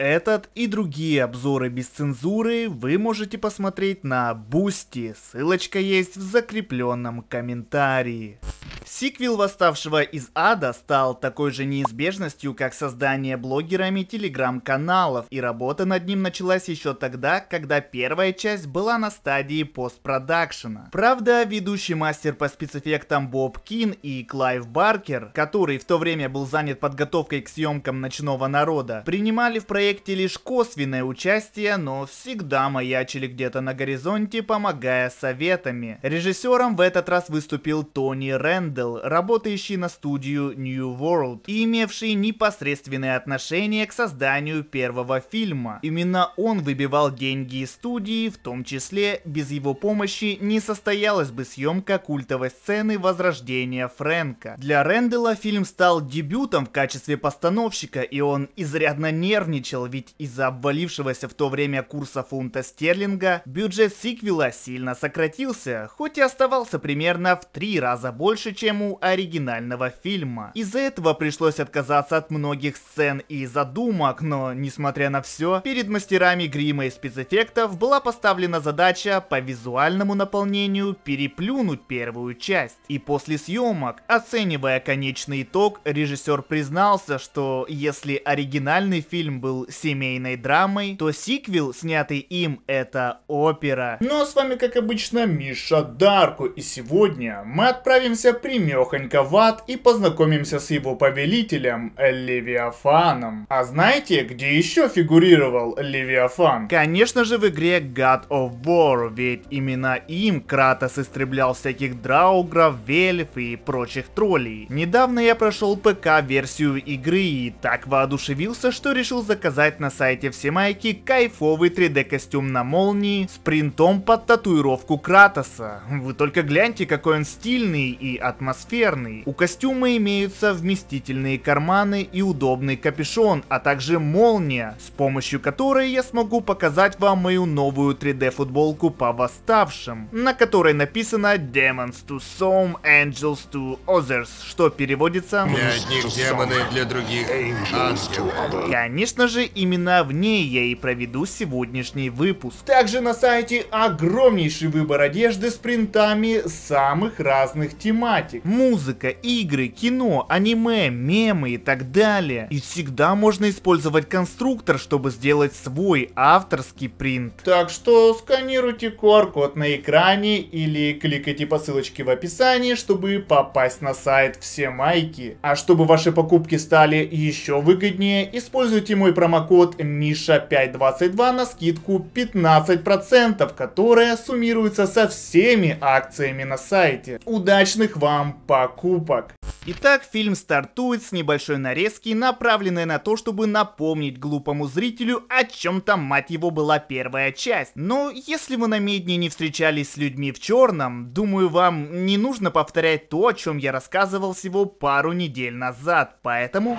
Этот и другие обзоры без цензуры вы можете посмотреть на Бусти, ссылочка есть в закрепленном комментарии. Сиквел «Восставшего из ада» стал такой же неизбежностью, как создание блогерами телеграм-каналов, и работа над ним началась еще тогда, когда первая часть была на стадии постпродакшена. Правда, ведущий мастер по спецэффектам Боб Кин и Клайв Баркер, который в то время был занят подготовкой к съемкам «Ночного народа», принимали в проект проекте лишь косвенное участие, но всегда маячили где-то на горизонте, помогая советами. Режиссером в этот раз выступил Тони Рэндалл, работающий на студию New World и имевший непосредственное отношение к созданию первого фильма. Именно он выбивал деньги из студии, в том числе без его помощи не состоялась бы съемка культовой сцены Возрождения Фрэнка. Для Рэндалла фильм стал дебютом в качестве постановщика, и он изрядно нервничал заработал, ведь из-за обвалившегося в то время курса фунта стерлинга бюджет сиквела сильно сократился, хоть и оставался примерно в три раза больше, чем у оригинального фильма. Из-за этого пришлось отказаться от многих сцен и задумок, но, несмотря на все, перед мастерами грима и спецэффектов была поставлена задача по визуальному наполнению переплюнуть первую часть. И после съемок, оценивая конечный итог, режиссер признался, что если оригинальный фильм был семейной драмой, то сиквел, снятый им, это опера. Ну а с вами, как обычно, Миша Дарко, и сегодня мы отправимся примехонько в ад и познакомимся с его повелителем Левиафаном. А знаете, где еще фигурировал Левиафан? Конечно же в игре God of War, ведь именно им Кратос истреблял всяких драугров, вельф и прочих троллей. Недавно я прошел ПК-версию игры и так воодушевился, что решил заказать заказать на сайте всемайки кайфовый 3D костюм на молнии с принтом под татуировку Кратоса. Вы только гляньте, какой он стильный и атмосферный. У костюма имеются вместительные карманы и удобный капюшон, а также молния, с помощью которой я смогу показать вам мою новую 3D футболку по восставшим, на которой написано Demons to Some, Angels to Others, что переводится... Для одних демоны, для других ангелы. Конечно же, же именно в ней я и проведу сегодняшний выпуск. Также на сайте огромнейший выбор одежды с принтами самых разных тематик. Музыка, игры, кино, аниме, мемы и так далее. И всегда можно использовать конструктор, чтобы сделать свой авторский принт. Так что сканируйте QR-код на экране или кликайте по ссылочке в описании, чтобы попасть на сайт все майки. А чтобы ваши покупки стали еще выгоднее, используйте мой промо промокод Миша 522 на скидку 15%, которая суммируется со всеми акциями на сайте. Удачных вам покупок! Итак, фильм стартует с небольшой нарезки, направленной на то, чтобы напомнить глупому зрителю, о чем там, мать его, была первая часть. Но если вы на Медне не встречались с людьми в черном, думаю, вам не нужно повторять то, о чем я рассказывал всего пару недель назад, поэтому...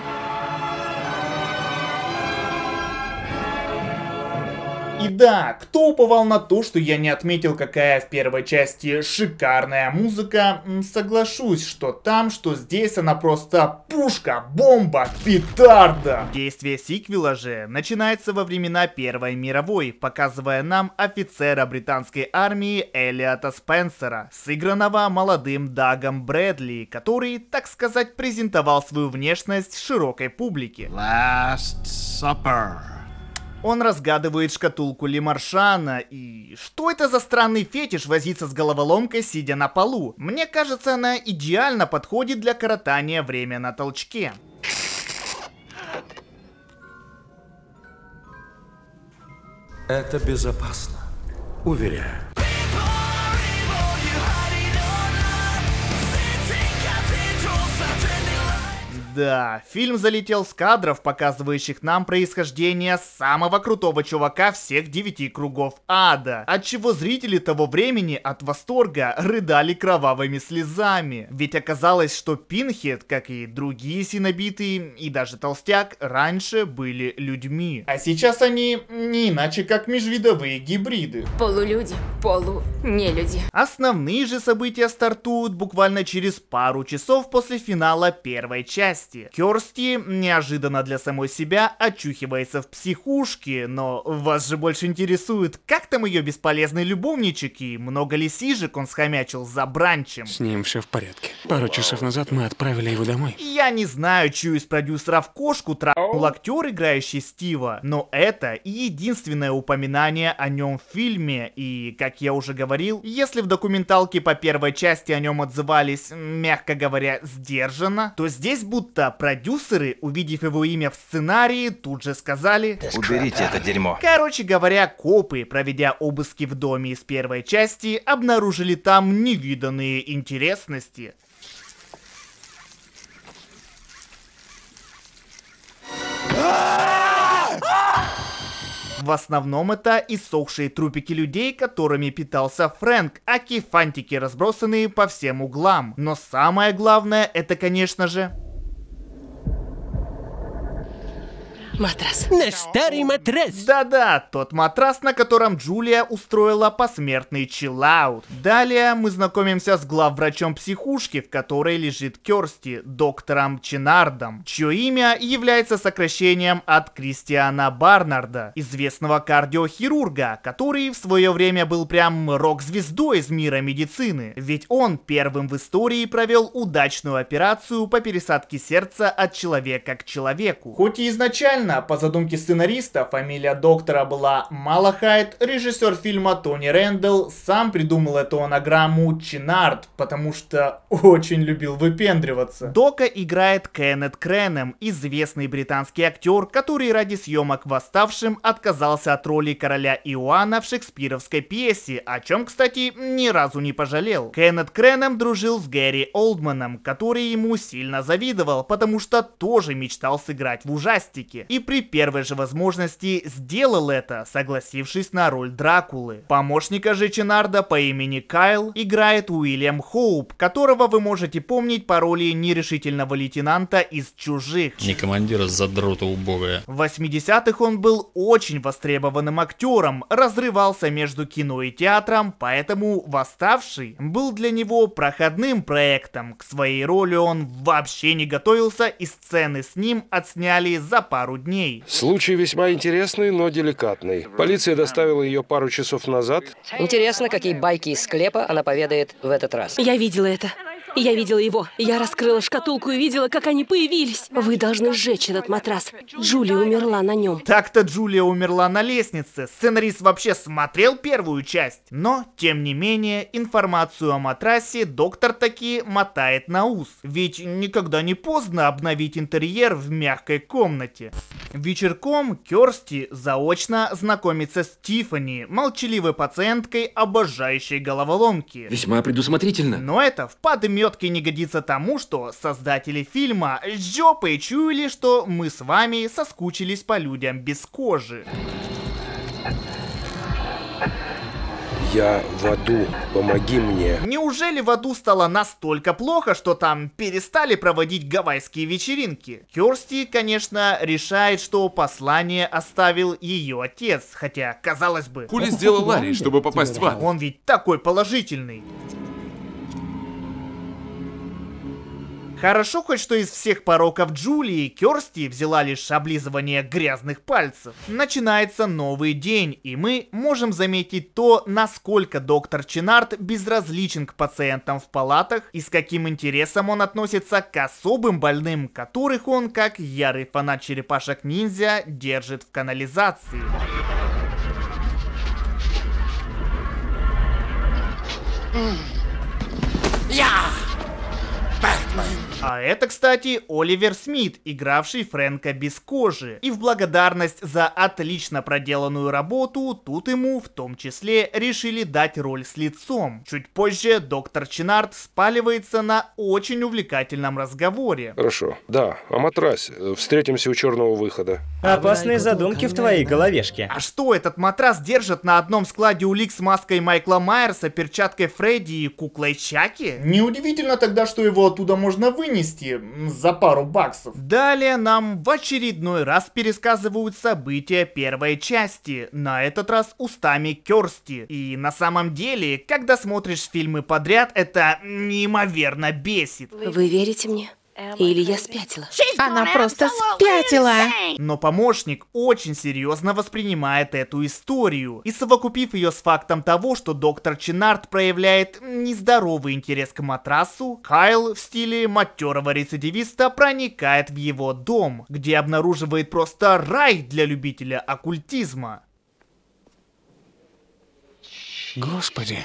И да, кто уповал на то, что я не отметил, какая в первой части шикарная музыка, соглашусь, что там, что здесь она просто пушка, бомба, петарда. Действие сиквела же начинается во времена Первой мировой, показывая нам офицера британской армии Элиота Спенсера, сыгранного молодым Дагом Брэдли, который, так сказать, презентовал свою внешность широкой публике. Last Supper. Он разгадывает шкатулку Лемаршана, и... Что это за странный фетиш возиться с головоломкой, сидя на полу? Мне кажется, она идеально подходит для коротания время на толчке. Это безопасно, уверяю. Да, фильм залетел с кадров, показывающих нам происхождение самого крутого чувака всех девяти кругов ада, от чего зрители того времени от восторга рыдали кровавыми слезами. Ведь оказалось, что Пинхет, как и другие синобитые, и даже толстяк, раньше были людьми. А сейчас они не иначе, как межвидовые гибриды. Полулюди, полу полунелюди. Основные же события стартуют буквально через пару часов после финала первой части власти. Керсти неожиданно для самой себя очухивается в психушке, но вас же больше интересует, как там ее бесполезный любовничек и много ли сижек он схомячил за бранчем. С ним все в порядке. Пару часов назад мы отправили его домой. Я не знаю, чью из продюсеров кошку трахнул актер, играющий Стива, но это единственное упоминание о нем в фильме, и, как я уже говорил, если в документалке по первой части о нем отзывались, мягко говоря, сдержанно, то здесь будто будто продюсеры, увидев его имя в сценарии, тут же сказали «Уберите это дерьмо». Короче говоря, копы, проведя обыски в доме из первой части, обнаружили там невиданные интересности. В основном это иссохшие трупики людей, которыми питался Фрэнк, а кефантики разбросанные по всем углам. Но самое главное это, конечно же, матрас. Наш старый матрас. Да-да, тот матрас, на котором Джулия устроила посмертный чиллаут. Далее мы знакомимся с главврачом психушки, в которой лежит Керсти, доктором Чинардом, чье имя является сокращением от Кристиана Барнарда, известного кардиохирурга, который в свое время был прям рок-звездой из мира медицины, ведь он первым в истории провел удачную операцию по пересадке сердца от человека к человеку. Хоть и изначально Ленна, по задумке сценариста, фамилия доктора была Малахайт, режиссер фильма Тони Рэндалл сам придумал эту анаграмму Чинард, потому что очень любил выпендриваться. Дока играет Кеннет Крэном, известный британский актер, который ради съемок «Восставшим» отказался от роли короля Иоанна в шекспировской пьесе, о чем, кстати, ни разу не пожалел. Кеннет Крэном дружил с Гэри Олдманом, который ему сильно завидовал, потому что тоже мечтал сыграть в ужастике и при первой же возможности сделал это, согласившись на роль Дракулы. Помощника же Чинарда по имени Кайл играет Уильям Хоуп, которого вы можете помнить по роли нерешительного лейтенанта из «Чужих». Не командира задрота убогая. В 80-х он был очень востребованным актером, разрывался между кино и театром, поэтому «Восставший» был для него проходным проектом. К своей роли он вообще не готовился и сцены с ним отсняли за пару дней. Случай весьма интересный, но деликатный. Полиция доставила ее пару часов назад. Интересно, какие байки из склепа она поведает в этот раз. Я видела это. Я видела его. Я раскрыла шкатулку и видела, как они появились. Вы должны сжечь этот матрас. Джулия умерла на нем. Так-то Джулия умерла на лестнице. Сценарист вообще смотрел первую часть. Но, тем не менее, информацию о матрасе доктор таки мотает на ус. Ведь никогда не поздно обновить интерьер в мягкой комнате. Вечерком Керсти заочно знакомится с Тиффани, молчаливой пациенткой, обожающей головоломки. Весьма предусмотрительно. Но это в падме отметке не годится тому, что создатели фильма с жопой чуяли, что мы с вами соскучились по людям без кожи. Я в аду, помоги мне. Неужели в аду стало настолько плохо, что там перестали проводить гавайские вечеринки? Керсти, конечно, решает, что послание оставил ее отец, хотя, казалось бы... Хули сделал Ларри, чтобы попасть в ад? Он ведь такой положительный. Хорошо хоть, что из всех пороков Джулии Керсти взяла лишь облизывание грязных пальцев. Начинается новый день, и мы можем заметить то, насколько доктор Чинард безразличен к пациентам в палатах и с каким интересом он относится к особым больным, которых он, как ярый фанат черепашек-ниндзя, держит в канализации. Mm. А это, кстати, Оливер Смит, игравший Фрэнка без кожи. И в благодарность за отлично проделанную работу, тут ему в том числе решили дать роль с лицом. Чуть позже доктор Чинард спаливается на очень увлекательном разговоре. Хорошо. Да, о матрасе. Встретимся у черного выхода. Опасные задумки в твоей головешке. А что, этот матрас держит на одном складе улик с маской Майкла Майерса, перчаткой Фредди и куклой Чаки? Неудивительно тогда, что его оттуда можно вынести вынести за пару баксов. Далее нам в очередной раз пересказывают события первой части, на этот раз устами Керсти. И на самом деле, когда смотришь фильмы подряд, это неимоверно бесит. Вы верите мне? Или я спятила? Она просто спятила! Но помощник очень серьезно воспринимает эту историю. И совокупив ее с фактом того, что доктор Чинард проявляет нездоровый интерес к матрасу, Кайл в стиле матерого рецидивиста проникает в его дом, где обнаруживает просто рай для любителя оккультизма. Господи.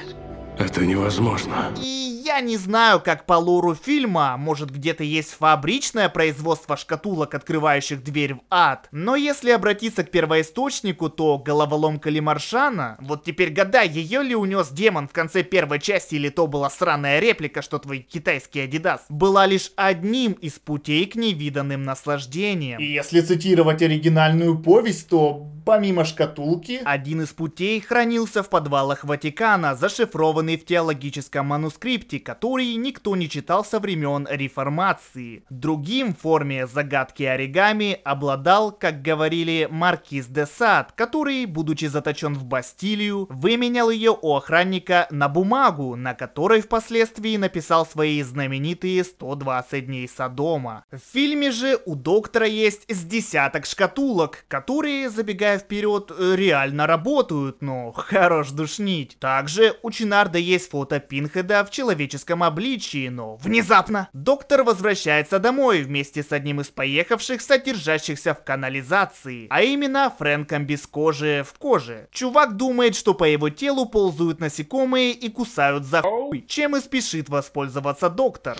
Это невозможно. И я не знаю, как по лору фильма, может где-то есть фабричное производство шкатулок, открывающих дверь в ад. Но если обратиться к первоисточнику, то головоломка Лемаршана... Вот теперь гадай, ее ли унес демон в конце первой части, или то была сраная реплика, что твой китайский Адидас, была лишь одним из путей к невиданным наслаждениям. И если цитировать оригинальную повесть, то помимо шкатулки... Один из путей хранился в подвалах Ватикана, зашифрованный в теологическом манускрипте, книжки, которые никто не читал со времен реформации. Другим форме загадки оригами обладал, как говорили, маркиз де Сад, который, будучи заточен в Бастилию, выменял ее у охранника на бумагу, на которой впоследствии написал свои знаменитые 120 дней Содома. В фильме же у доктора есть с десяток шкатулок, которые, забегая вперед, реально работают, но хорош душнить. Также у Чинарда есть фото Пинхеда в человеке человеческом обличии, но внезапно доктор возвращается домой вместе с одним из поехавших, содержащихся в канализации, а именно Фрэнком без кожи в коже. Чувак думает, что по его телу ползают насекомые и кусают за хуй, чем и спешит воспользоваться доктор.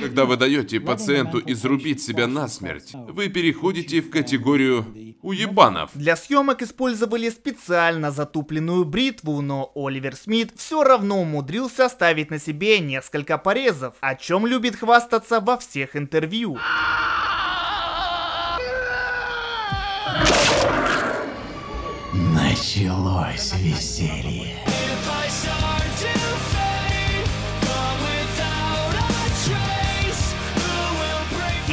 Когда вы даете пациенту изрубить себя насмерть, вы переходите в категорию уебанов. Для съемок использовали специально затупленную бритву, но Оливер Смит все равно умудрился оставить на себе несколько порезов, о чем любит хвастаться во всех интервью. Началось веселье.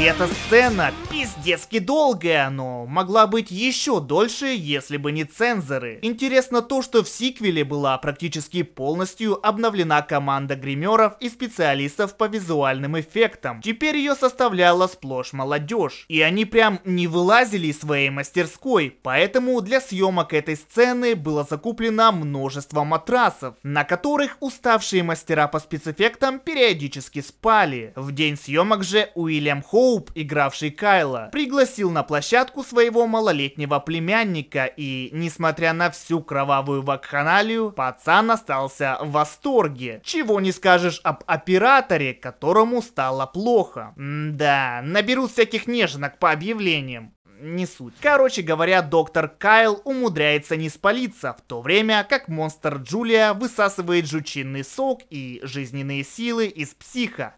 эта сцена пиздецки долгая, но могла быть еще дольше, если бы не цензоры. Интересно то, что в сиквеле была практически полностью обновлена команда гримеров и специалистов по визуальным эффектам. Теперь ее составляла сплошь молодежь. И они прям не вылазили из своей мастерской, поэтому для съемок этой сцены было закуплено множество матрасов, на которых уставшие мастера по спецэффектам периодически спали. В день съемок же Уильям Хоу Хоуп, игравший Кайла, пригласил на площадку своего малолетнего племянника, и, несмотря на всю кровавую вакханалию, пацан остался в восторге. Чего не скажешь об операторе, которому стало плохо. да, наберут всяких неженок по объявлениям не суть. Короче говоря, доктор Кайл умудряется не спалиться, в то время как монстр Джулия высасывает жучинный сок и жизненные силы из психа.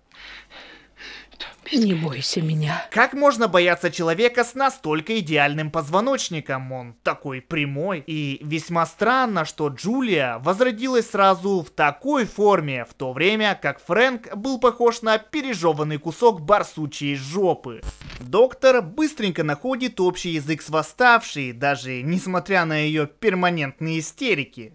Не бойся меня. Как можно бояться человека с настолько идеальным позвоночником? Он такой прямой. И весьма странно, что Джулия возродилась сразу в такой форме, в то время как Фрэнк был похож на пережеванный кусок барсучьей жопы. Доктор быстренько находит общий язык с восставшей, даже несмотря на ее перманентные истерики.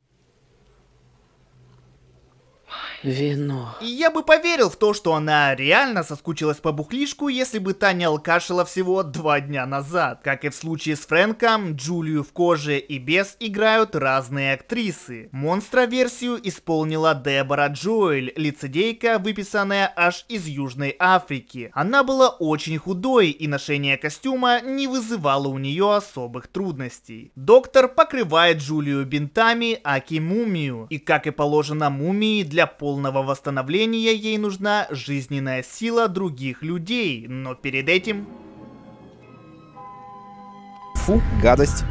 Вино. И я бы поверил в то, что она реально соскучилась по бухлишку, если бы та не алкашила всего два дня назад. Как и в случае с Фрэнком, Джулию в коже и без играют разные актрисы. Монстра-версию исполнила Дебора Джоэль, лицедейка, выписанная аж из Южной Африки. Она была очень худой, и ношение костюма не вызывало у нее особых трудностей. Доктор покрывает Джулию бинтами Аки Мумию, и как и положено мумии для полного полного восстановления ей нужна жизненная сила других людей, но перед этим... Фу, гадость.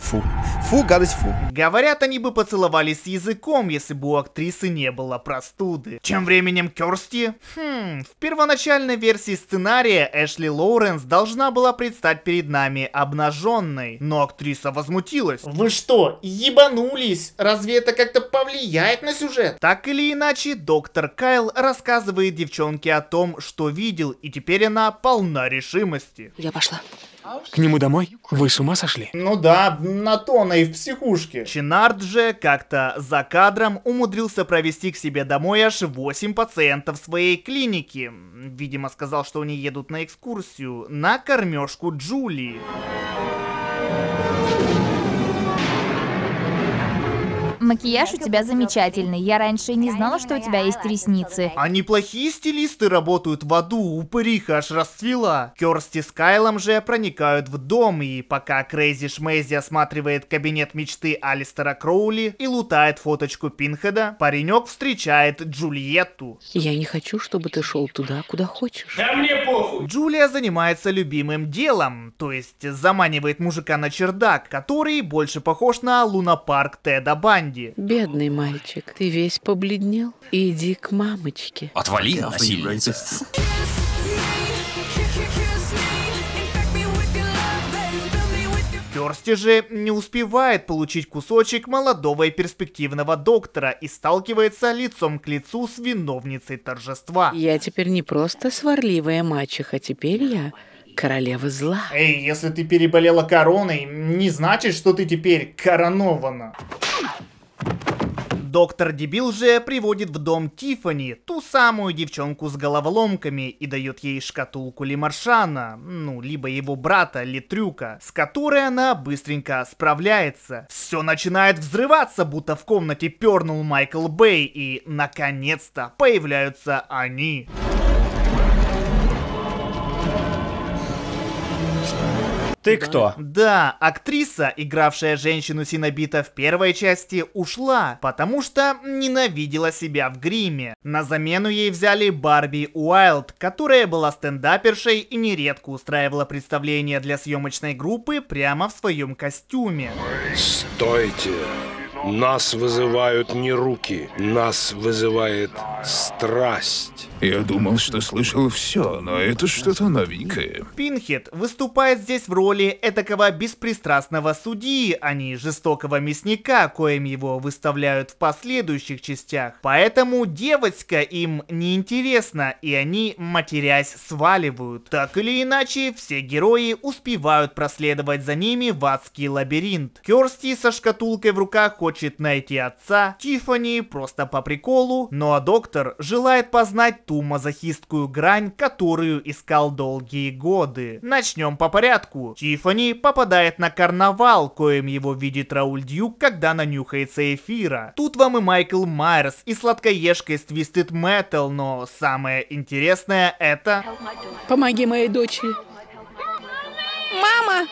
Фу. Фу, гадость, фу. Говорят, они бы поцеловались языком, если бы у актрисы не было простуды. Чем временем Керсти? Хм, в первоначальной версии сценария Эшли Лоуренс должна была предстать перед нами обнаженной. Но актриса возмутилась. Вы что, ебанулись? Разве это как-то повлияет на сюжет? Так или иначе, доктор Кайл рассказывает девчонке о том, что видел, и теперь она полна решимости. Я пошла. К нему домой? Вы с ума сошли? Ну да, на то она и в психушке. Чинард же как-то за кадром умудрился провести к себе домой аж 8 пациентов своей клиники. Видимо, сказал, что они едут на экскурсию, на кормежку Джули. Макияж у тебя замечательный. Я раньше и не знала, что у тебя есть ресницы. А неплохие стилисты работают в аду, упыриха аж расцвела. Керсти с Кайлом же проникают в дом, и пока Крейзи Шмейзи осматривает кабинет мечты Алистера Кроули и лутает фоточку Пинхеда, паренек встречает Джульетту. Я не хочу, чтобы ты шел туда, куда хочешь. Да мне похуй! Джулия занимается любимым делом, то есть заманивает мужика на чердак, который больше похож на лунопарк Теда Банди. Бедный мальчик, ты весь побледнел. Иди к мамочке. Отвали, насильница. Кёрсти же не успевает получить кусочек молодого и перспективного доктора и сталкивается лицом к лицу с виновницей торжества. Я теперь не просто сварливая мачеха, теперь я королева зла. Эй, если ты переболела короной, не значит, что ты теперь коронована. Доктор Дебил же приводит в дом Тифани, ту самую девчонку с головоломками, и дает ей шкатулку Лимаршана, ну, либо его брата Литрюка, с которой она быстренько справляется. Все начинает взрываться, будто в комнате пернул Майкл Бэй, и, наконец-то, появляются они. Они. Ты кто? Да, актриса, игравшая женщину Синобита в первой части, ушла, потому что ненавидела себя в гриме. На замену ей взяли Барби Уайлд, которая была стендапершей и нередко устраивала представления для съемочной группы прямо в своем костюме. Стойте! Нас вызывают не руки, нас вызывает страсть. Я думал, что слышал все, но это что-то новенькое. Пинхед выступает здесь в роли этакого беспристрастного судьи, а не жестокого мясника, коим его выставляют в последующих частях. Поэтому девочка им неинтересна, и они, матерясь, сваливают. Так или иначе, все герои успевают проследовать за ними в адский лабиринт. Керсти со шкатулкой в руках хочет найти отца, Тифани просто по приколу, ну а доктор желает познать ту мазохистскую грань, которую искал долгие годы. Начнем по порядку. Тифани попадает на карнавал, коим его видит Рауль Дьюк, когда нанюхается эфира. Тут вам и Майкл Майерс, и сладкоежка из Twisted Metal, но самое интересное это... Помоги моей дочери. Мама!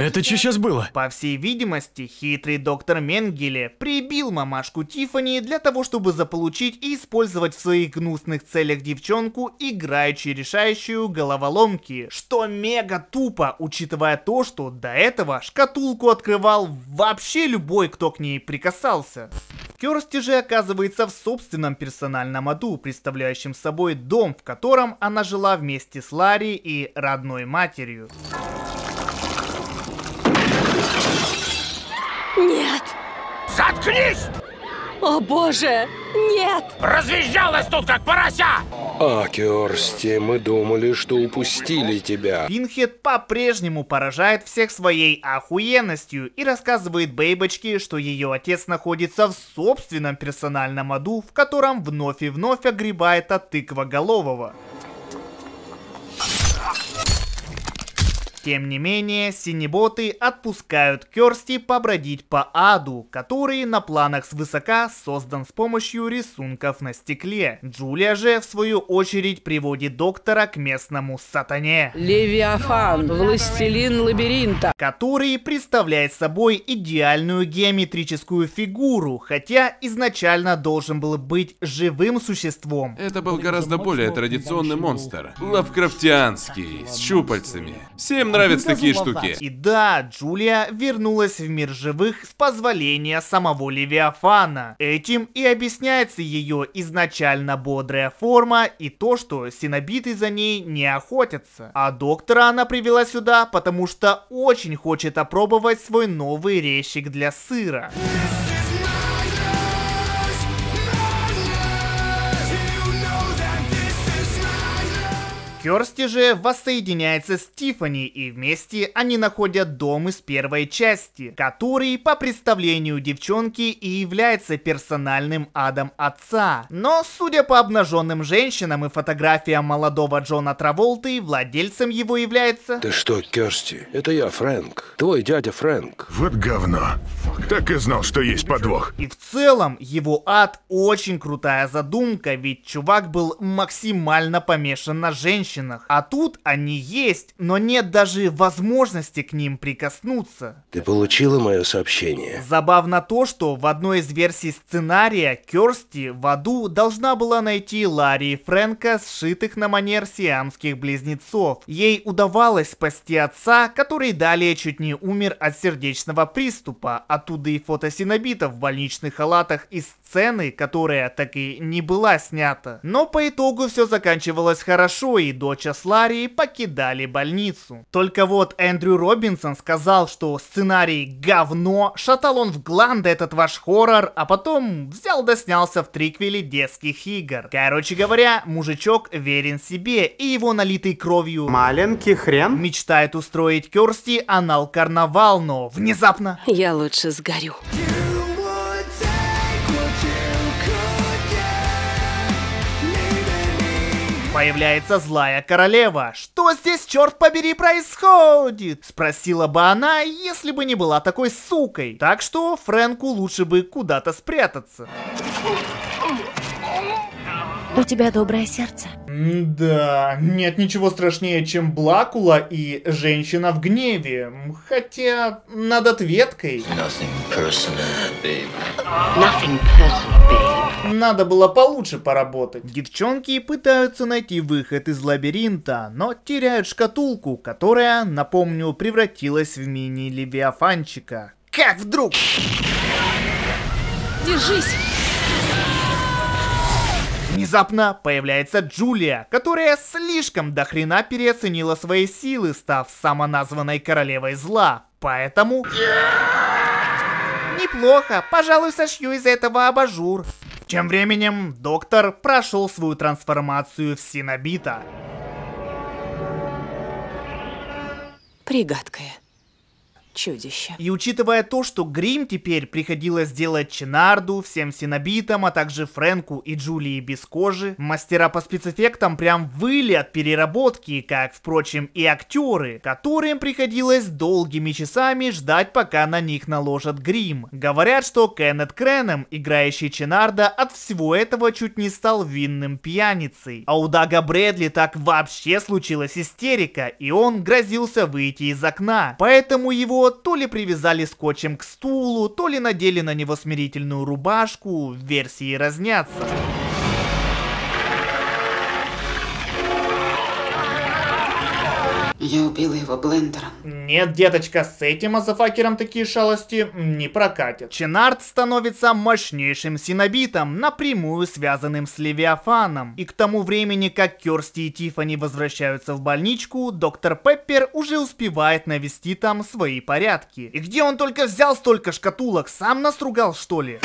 Это что сейчас было? По всей видимости, хитрый доктор Менгеле прибил мамашку Тифани для того, чтобы заполучить и использовать в своих гнусных целях девчонку, играющую решающую головоломки. Что мега тупо, учитывая то, что до этого шкатулку открывал вообще любой, кто к ней прикасался. Керсти же оказывается в собственном персональном аду, представляющем собой дом, в котором она жила вместе с Ларри и родной матерью. Заткнись! О боже, нет! Развизжалась тут, как порося! А, Керсти, мы думали, что упустили тебя. Пинхед по-прежнему поражает всех своей охуенностью и рассказывает Бейбочке, что ее отец находится в собственном персональном аду, в котором вновь и вновь огребает от тыква голового. Тем не менее, синеботы отпускают Керсти побродить по аду, который на планах свысока создан с помощью рисунков на стекле. Джулия же, в свою очередь, приводит доктора к местному сатане. Левиафан, властелин лабиринта. Который представляет собой идеальную геометрическую фигуру, хотя изначально должен был быть живым существом. Это был гораздо более традиционный монстр. Лавкрафтианский, с щупальцами. Всем нравятся такие штуки. И да, Джулия вернулась в мир живых с позволения самого Левиафана. Этим и объясняется ее изначально бодрая форма и то, что синобиты за ней не охотятся. А доктора она привела сюда, потому что очень хочет опробовать свой новый резчик для сыра. Сыра. Керсти же воссоединяется с Тиффани, и вместе они находят дом из первой части, который, по представлению девчонки, и является персональным адом отца. Но, судя по обнаженным женщинам и фотографиям молодого Джона Траволты, владельцем его является... Ты что, Керсти? Это я, Фрэнк. Твой дядя Фрэнк. Вот говно. Так и знал, что есть подвох. И в целом, его ад очень крутая задумка, ведь чувак был максимально помешан на женщин женщинах. А тут они есть, но нет даже возможности к ним прикоснуться. Ты получила мое сообщение? Забавно то, что в одной из версий сценария Керсти в аду должна была найти Ларри и Фрэнка, сшитых на манер сиамских близнецов. Ей удавалось спасти отца, который далее чуть не умер от сердечного приступа. Оттуда и фотосинобитов в больничных халатах из сцены, которая так и не была снята. Но по итогу все заканчивалось хорошо, и дочь Ларри покидали больницу. Только вот Эндрю Робинсон сказал, что сценарий говно, шатал он в гланды этот ваш хоррор, а потом взял да снялся в триквеле детских игр. Короче говоря, мужичок верен себе, и его налитый кровью маленький хрен мечтает устроить Керсти анал-карнавал, но внезапно... Я лучше сгорю. Появляется злая королева. Что здесь, черт побери, происходит? Спросила бы она, если бы не была такой сукой. Так что Фрэнку лучше бы куда-то спрятаться. У тебя доброе сердце. Да, нет ничего страшнее, чем Блакула и женщина в гневе. Хотя над ответкой. Надо было получше поработать. Девчонки пытаются найти выход из лабиринта, но теряют шкатулку, которая, напомню, превратилась в мини-левиафанчика. Как вдруг? Держись! Внезапно появляется Джулия, которая слишком дохрена переоценила свои силы, став самоназванной королевой зла. Поэтому... Неплохо, пожалуй, сошью из этого абажур. Тем временем, доктор прошел свою трансформацию в Синобита. Пригадкая чудище. И учитывая то, что грим теперь приходилось делать Чинарду, всем синобитам, а также Фрэнку и Джулии без кожи, мастера по спецэффектам прям выли от переработки, как, впрочем, и актеры, которым приходилось долгими часами ждать, пока на них наложат грим. Говорят, что Кеннет Кренем, играющий Чинарда, от всего этого чуть не стал винным пьяницей. А у Дага Брэдли так вообще случилась истерика, и он грозился выйти из окна. Поэтому его то ли привязали скотчем к стулу, то ли надели на него смирительную рубашку, версии разнятся. Я убила его блендером. Нет, деточка, с этим азафакером такие шалости не прокатят. Ченард становится мощнейшим синобитом, напрямую связанным с Левиафаном. И к тому времени, как Керсти и Тифани возвращаются в больничку, доктор Пеппер уже успевает навести там свои порядки. И где он только взял столько шкатулок? Сам нас что ли?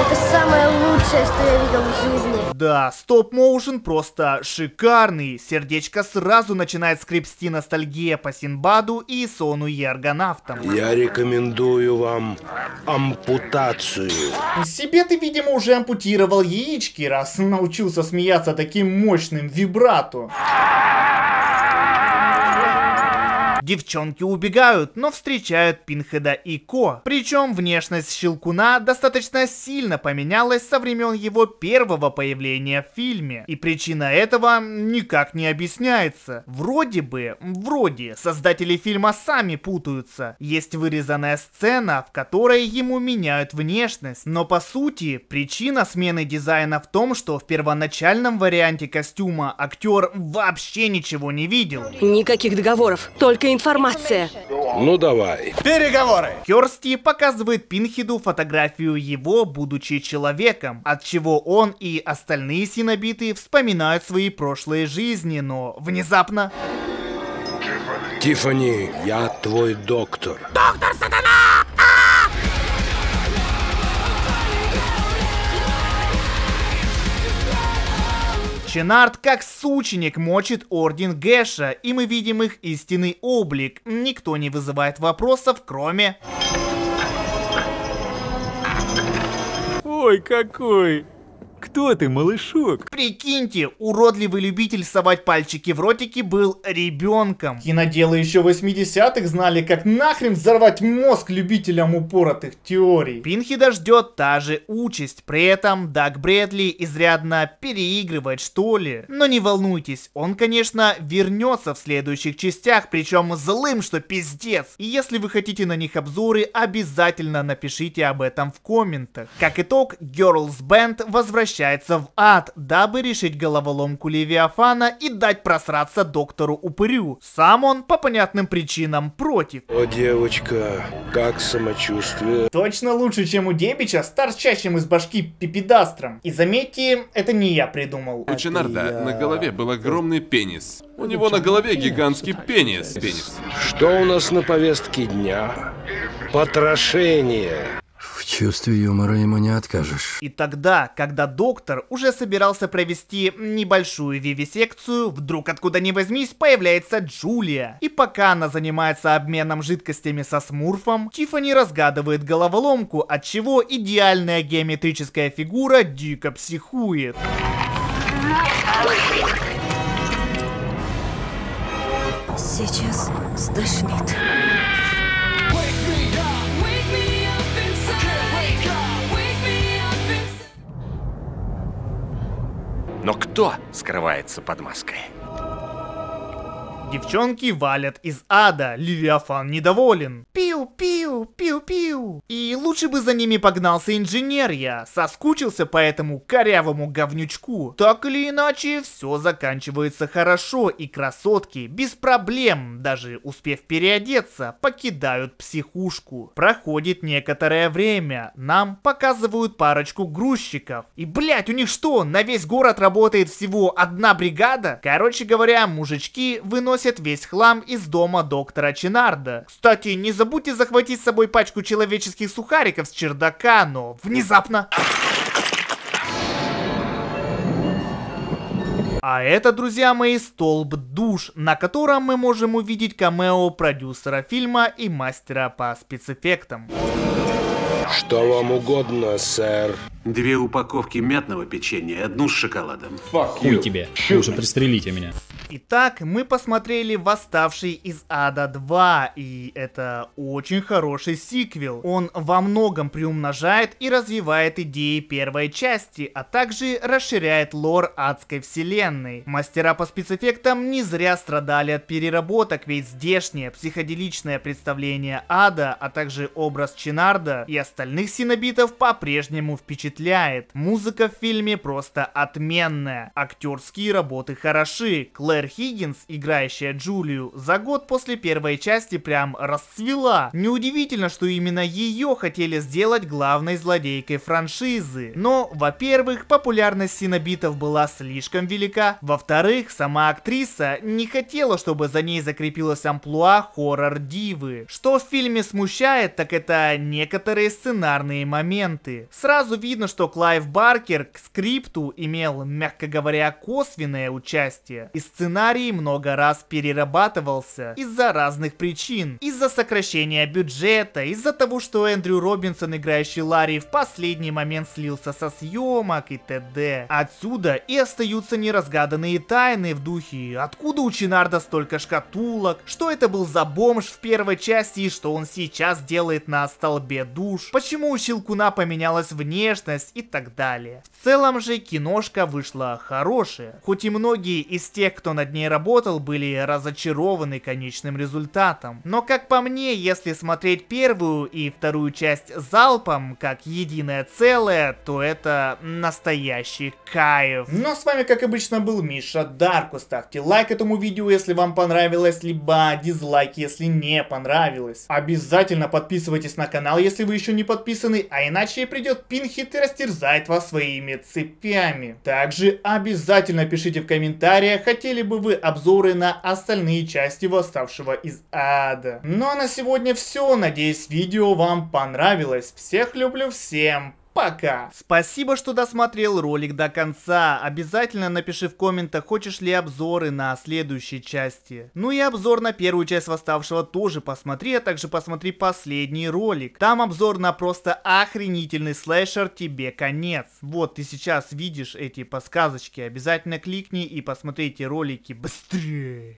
Это самое лучшее, что я видел в жизни. Да, стоп-моушен просто шикарный. Сердечко сразу начинает скрипсти ностальгия по Синбаду и Сону и Аргонавтам. Я рекомендую вам ампутацию. Себе ты, видимо, уже ампутировал яички, раз научился смеяться таким мощным вибрату. Девчонки убегают, но встречают Пинхеда и Ко. Причем внешность Щелкуна достаточно сильно поменялась со времен его первого появления в фильме. И причина этого никак не объясняется. Вроде бы, вроде, создатели фильма сами путаются. Есть вырезанная сцена, в которой ему меняют внешность. Но по сути, причина смены дизайна в том, что в первоначальном варианте костюма актер вообще ничего не видел. Никаких договоров, только важная информация. Ну давай. Переговоры. Керсти показывает Пинхиду фотографию его, будучи человеком, от чего он и остальные синобиты вспоминают свои прошлые жизни, но внезапно... Тифани, я твой доктор. Доктор Сатана! Ченард как сученик мочит Орден Гэша, и мы видим их истинный облик. Никто не вызывает вопросов, кроме... Ой, какой! Кто ты, малышок? Прикиньте, уродливый любитель совать пальчики в ротики был ребенком. Киноделы еще 80-х знали, как нахрен взорвать мозг любителям упоротых теорий. Пинхеда ждет та же участь, при этом Даг Брэдли изрядно переигрывает что ли. Но не волнуйтесь, он конечно вернется в следующих частях, причем злым, что пиздец. И если вы хотите на них обзоры, обязательно напишите об этом в комментах. Как итог, Girls Band возвращается возвращается в ад, дабы решить головоломку Левиафана и дать просраться доктору Упырю. Сам он, по понятным причинам, против. О, девочка, как самочувствие? Точно лучше, чем у Дебича с торчащим из башки пипедастром. И заметьте, это не я придумал. У Ченарда я... на голове был огромный пенис. У него на голове гигантский пенис. пенис. Что у нас на повестке дня? Потрошение чувстве юмора ему не откажешь. И тогда, когда доктор уже собирался провести небольшую вивисекцию, вдруг откуда ни возьмись появляется Джулия. И пока она занимается обменом жидкостями со Смурфом, Тиффани разгадывает головоломку, от чего идеальная геометрическая фигура дико психует. Сейчас стошнит. Но кто скрывается под маской? Девчонки валят из ада, Левиафан недоволен. Пиу-пиу, пиу-пиу. И лучше бы за ними погнался инженер я, соскучился по этому корявому говнючку. Так или иначе, все заканчивается хорошо, и красотки без проблем, даже успев переодеться, покидают психушку. Проходит некоторое время, нам показывают парочку грузчиков. И блять, у них что, на весь город работает всего одна бригада? Короче говоря, мужички выносят выносят весь хлам из дома доктора Чинарда. Кстати, не забудьте захватить с собой пачку человеческих сухариков с чердака, но внезапно... А это, друзья мои, столб душ, на котором мы можем увидеть камео продюсера фильма и мастера по спецэффектам. Что вам угодно, сэр? Две упаковки мятного печенья, и одну с шоколадом. Fuck Хуй you. тебе, лучше пристрелите меня. Итак, мы посмотрели «Восставший из ада 2», и это очень хороший сиквел. Он во многом приумножает и развивает идеи первой части, а также расширяет лор адской вселенной. Мастера по спецэффектам не зря страдали от переработок, ведь здешнее психоделичное представление ада, а также образ Чинарда и остальных синобитов по-прежнему впечатляет. Музыка в фильме просто отменная, актерские работы хороши, Клэр Клэр Хиггинс, играющая Джулию, за год после первой части прям расцвела. Неудивительно, что именно ее хотели сделать главной злодейкой франшизы. Но, во-первых, популярность Синобитов была слишком велика. Во-вторых, сама актриса не хотела, чтобы за ней закрепилась амплуа хоррор-дивы. Что в фильме смущает, так это некоторые сценарные моменты. Сразу видно, что Клайв Баркер к скрипту имел, мягко говоря, косвенное участие. И сцен сценарий много раз перерабатывался из-за разных причин. Из-за сокращения бюджета, из-за того, что Эндрю Робинсон, играющий Ларри, в последний момент слился со съемок и т.д. Отсюда и остаются неразгаданные тайны в духе, откуда у Чинарда столько шкатулок, что это был за бомж в первой части и что он сейчас делает на столбе душ, почему у Щелкуна поменялась внешность и так далее. В целом же киношка вышла хорошая, хоть и многие из тех, кто над ней работал, были разочарованы конечным результатом. Но как по мне, если смотреть первую и вторую часть залпом, как единое целое, то это настоящий кайф. Но с вами, как обычно, был Миша Дарку. Ставьте лайк этому видео, если вам понравилось, либо дизлайк, если не понравилось. Обязательно подписывайтесь на канал, если вы еще не подписаны, а иначе придет Пинхит и растерзает вас своими цепями. Также обязательно пишите в комментариях, хотели бы бы вы обзоры на остальные части Восставшего из Ада. Ну а на сегодня все. Надеюсь, видео вам понравилось. Всех люблю, всем Пока! Спасибо, что досмотрел ролик до конца. Обязательно напиши в комментах, хочешь ли обзоры на следующей части. Ну и обзор на первую часть Восставшего тоже посмотри, а также посмотри последний ролик. Там обзор на просто охренительный слэшер «Тебе конец». Вот, ты сейчас видишь эти подсказочки. Обязательно кликни и посмотрите ролики быстрее.